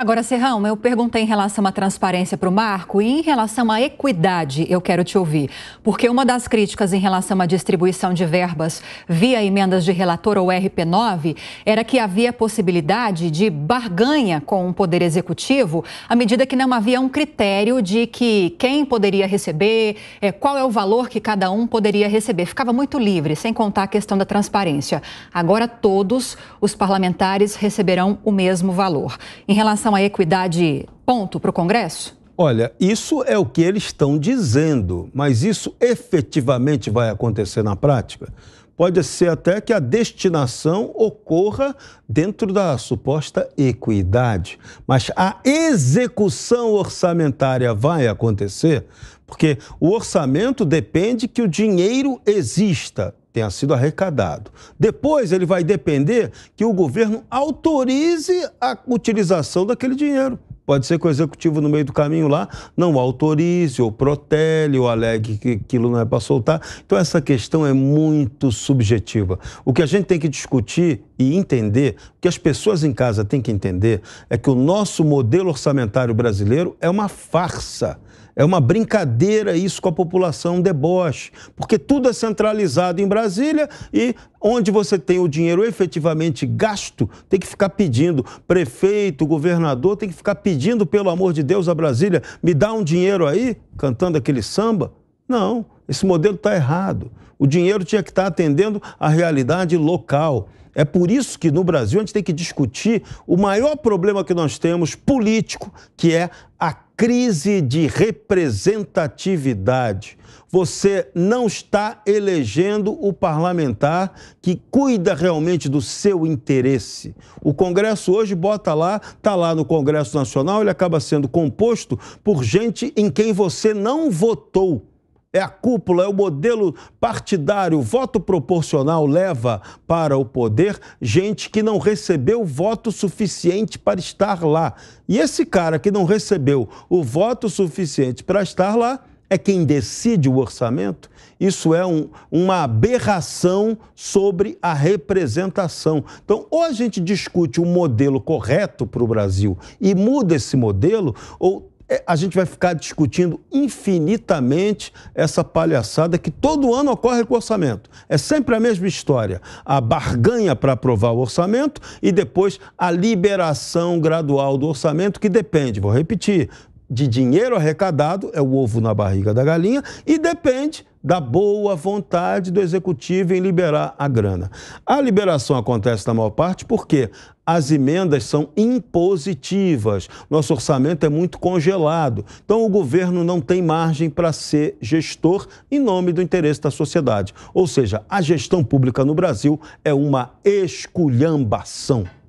Agora, Serrão, eu perguntei em relação à transparência para o Marco e em relação à equidade, eu quero te ouvir. Porque uma das críticas em relação à distribuição de verbas via emendas de relator ou RP9 era que havia possibilidade de barganha com o Poder Executivo, à medida que não havia um critério de que quem poderia receber, é, qual é o valor que cada um poderia receber. Ficava muito livre, sem contar a questão da transparência. Agora, todos os parlamentares receberão o mesmo valor. Em relação relação à equidade ponto para o Congresso? Olha, isso é o que eles estão dizendo, mas isso efetivamente vai acontecer na prática? Pode ser até que a destinação ocorra dentro da suposta equidade, mas a execução orçamentária vai acontecer? Porque o orçamento depende que o dinheiro exista tenha sido arrecadado. Depois ele vai depender que o governo autorize a utilização daquele dinheiro. Pode ser que o executivo, no meio do caminho lá, não autorize, ou protele, ou alegue que aquilo não é para soltar. Então, essa questão é muito subjetiva. O que a gente tem que discutir e entender, o que as pessoas em casa têm que entender, é que o nosso modelo orçamentário brasileiro é uma farsa. É uma brincadeira isso com a população, um deboche, porque tudo é centralizado em Brasília e onde você tem o dinheiro efetivamente gasto, tem que ficar pedindo. Prefeito, governador, tem que ficar pedindo, pelo amor de Deus, a Brasília, me dá um dinheiro aí, cantando aquele samba. Não, esse modelo está errado. O dinheiro tinha que estar tá atendendo à realidade local. É por isso que no Brasil a gente tem que discutir o maior problema que nós temos político, que é a crise de representatividade. Você não está elegendo o parlamentar que cuida realmente do seu interesse. O Congresso hoje bota lá, está lá no Congresso Nacional, ele acaba sendo composto por gente em quem você não votou é a cúpula, é o modelo partidário. O voto proporcional leva para o poder gente que não recebeu voto suficiente para estar lá. E esse cara que não recebeu o voto suficiente para estar lá é quem decide o orçamento. Isso é um, uma aberração sobre a representação. Então, ou a gente discute um modelo correto para o Brasil e muda esse modelo, ou é, a gente vai ficar discutindo infinitamente essa palhaçada que todo ano ocorre com o orçamento. É sempre a mesma história. A barganha para aprovar o orçamento e depois a liberação gradual do orçamento, que depende, vou repetir, de dinheiro arrecadado é o ovo na barriga da galinha e depende da boa vontade do executivo em liberar a grana. A liberação acontece na maior parte porque as emendas são impositivas. Nosso orçamento é muito congelado. Então o governo não tem margem para ser gestor em nome do interesse da sociedade. Ou seja, a gestão pública no Brasil é uma esculhambação.